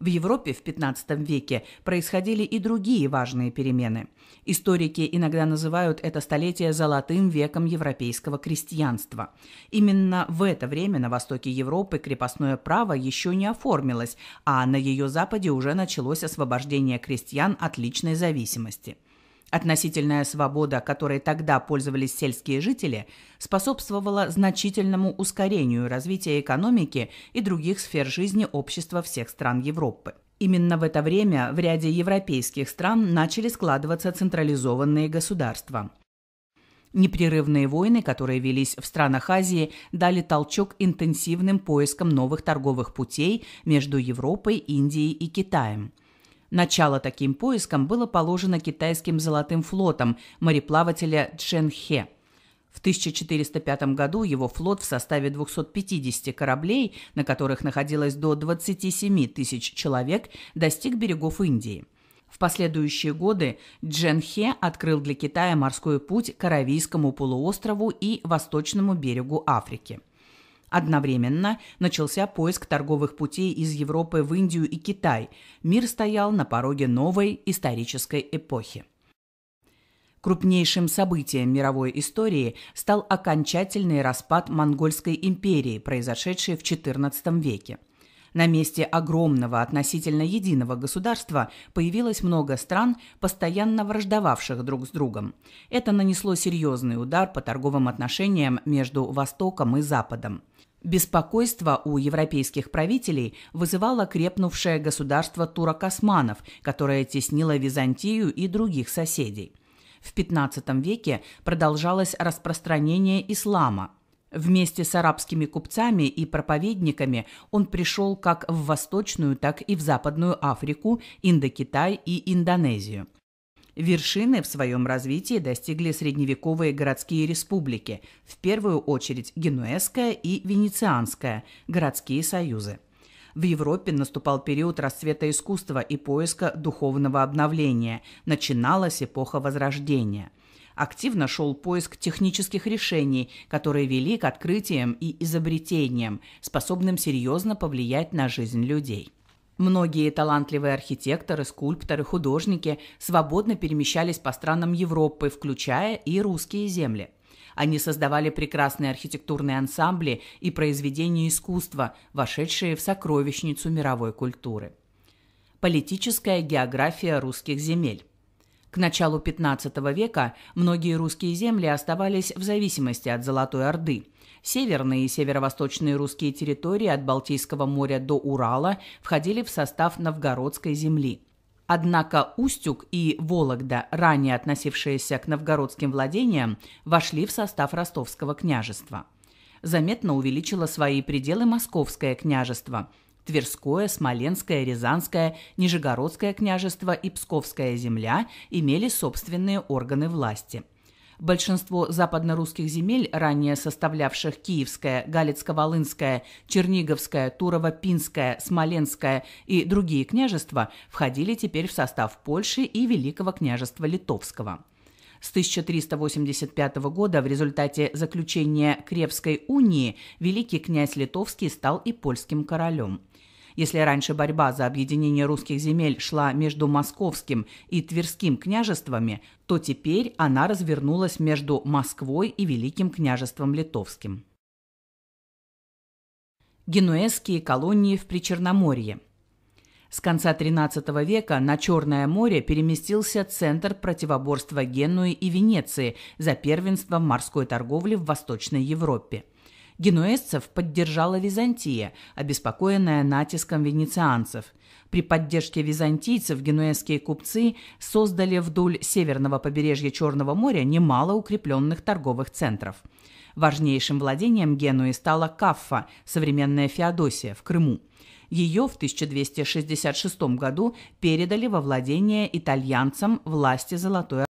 В Европе в XV веке происходили и другие важные перемены. Историки иногда называют это столетие «золотым веком европейского крестьянства». Именно в это время на востоке Европы крепостное право еще не оформилось, а на ее западе уже началось освобождение крестьян от личной зависимости – Относительная свобода, которой тогда пользовались сельские жители, способствовала значительному ускорению развития экономики и других сфер жизни общества всех стран Европы. Именно в это время в ряде европейских стран начали складываться централизованные государства. Непрерывные войны, которые велись в странах Азии, дали толчок интенсивным поискам новых торговых путей между Европой, Индией и Китаем – Начало таким поискам было положено китайским золотым флотом мореплавателя Чжэн Хе. В 1405 году его флот в составе 250 кораблей, на которых находилось до 27 тысяч человек, достиг берегов Индии. В последующие годы Джен Хе открыл для Китая морской путь к Аравийскому полуострову и восточному берегу Африки. Одновременно начался поиск торговых путей из Европы в Индию и Китай. Мир стоял на пороге новой исторической эпохи. Крупнейшим событием мировой истории стал окончательный распад Монгольской империи, произошедший в XIV веке. На месте огромного относительно единого государства появилось много стран, постоянно враждовавших друг с другом. Это нанесло серьезный удар по торговым отношениям между Востоком и Западом. Беспокойство у европейских правителей вызывало крепнувшее государство турок-османов, которое теснило Византию и других соседей. В XV веке продолжалось распространение ислама. Вместе с арабскими купцами и проповедниками он пришел как в Восточную, так и в Западную Африку, Индокитай и Индонезию – Вершины в своем развитии достигли средневековые городские республики, в первую очередь Генуэзская и Венецианская, городские союзы. В Европе наступал период расцвета искусства и поиска духовного обновления. Начиналась эпоха Возрождения. Активно шел поиск технических решений, которые вели к открытиям и изобретениям, способным серьезно повлиять на жизнь людей. Многие талантливые архитекторы, скульпторы, художники свободно перемещались по странам Европы, включая и русские земли. Они создавали прекрасные архитектурные ансамбли и произведения искусства, вошедшие в сокровищницу мировой культуры. Политическая география русских земель. К началу XV века многие русские земли оставались в зависимости от Золотой Орды. Северные и северо-восточные русские территории от Балтийского моря до Урала входили в состав Новгородской земли. Однако Устюг и Вологда, ранее относившиеся к новгородским владениям, вошли в состав Ростовского княжества. Заметно увеличило свои пределы Московское княжество – Тверское, Смоленское, Рязанское, Нижегородское княжество и Псковская земля имели собственные органы власти. Большинство западнорусских земель, ранее составлявших Киевское, Галицко-Волынское, Черниговское, Турово-Пинское, Смоленское и другие княжества, входили теперь в состав Польши и Великого княжества Литовского. С 1385 года в результате заключения Кревской унии великий князь Литовский стал и польским королем. Если раньше борьба за объединение русских земель шла между московским и тверским княжествами, то теперь она развернулась между Москвой и Великим княжеством литовским. Генуэзские колонии в Причерноморье – с конца XIII века на Черное море переместился центр противоборства Генуи и Венеции за первенство в морской торговле в Восточной Европе. Генуэзцев поддержала Византия, обеспокоенная натиском венецианцев. При поддержке византийцев генуэзские купцы создали вдоль северного побережья Черного моря немало укрепленных торговых центров. Важнейшим владением Генуи стала Каффа, современная Феодосия, в Крыму. Ее в 1266 году передали во владение итальянцам власти Золотой